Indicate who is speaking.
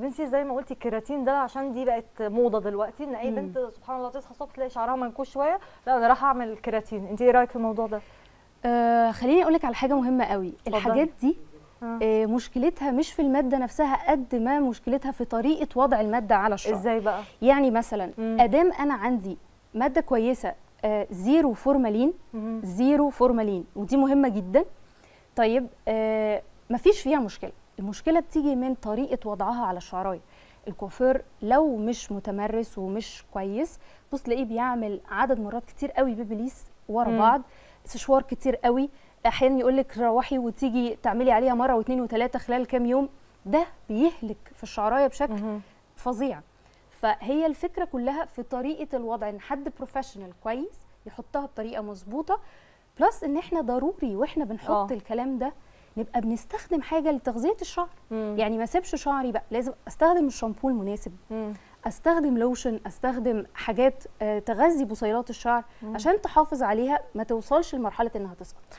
Speaker 1: طب انت زي ما قلتي الكيراتين ده عشان دي بقت موضه دلوقتي ان اي بنت سبحان الله تصحى الصبح تلاقي شعرها منكوش شويه لا انا رايحه اعمل كيراتين انت ايه رايك في الموضوع ده آه خليني اقول
Speaker 2: لك على حاجه مهمه قوي فضل. الحاجات دي آه. آه مشكلتها مش في الماده نفسها قد ما مشكلتها في طريقه وضع الماده على الشعر ازاي بقى يعني مثلا ادام انا عندي ماده كويسه آه زيرو فورمالين مم. زيرو فورمالين ودي مهمه جدا طيب آه مفيش فيها مشكله المشكله بتيجي من طريقه وضعها على الشعرايه الكوافير لو مش متمرس ومش كويس بص تلاقيه بيعمل عدد مرات كتير قوي بيبليس ورا بعض سشوار كتير قوي احيانا يقول لك روحي وتيجي تعملي عليها مره واثنين وثلاثه خلال كام يوم ده بيهلك في الشعرايه بشكل مم. فظيع فهي الفكره كلها في طريقه الوضع ان حد بروفيشنال كويس يحطها بطريقه مظبوطه بلس ان احنا ضروري واحنا بنحط أوه. الكلام ده نبقى بنستخدم حاجه لتغذيه الشعر مم. يعني ما سيبش شعري بقى لازم استخدم الشامبو المناسب مم. استخدم لوشن استخدم حاجات آه، تغذي بصيلات الشعر مم. عشان تحافظ عليها ما توصلش لمرحله انها تسقط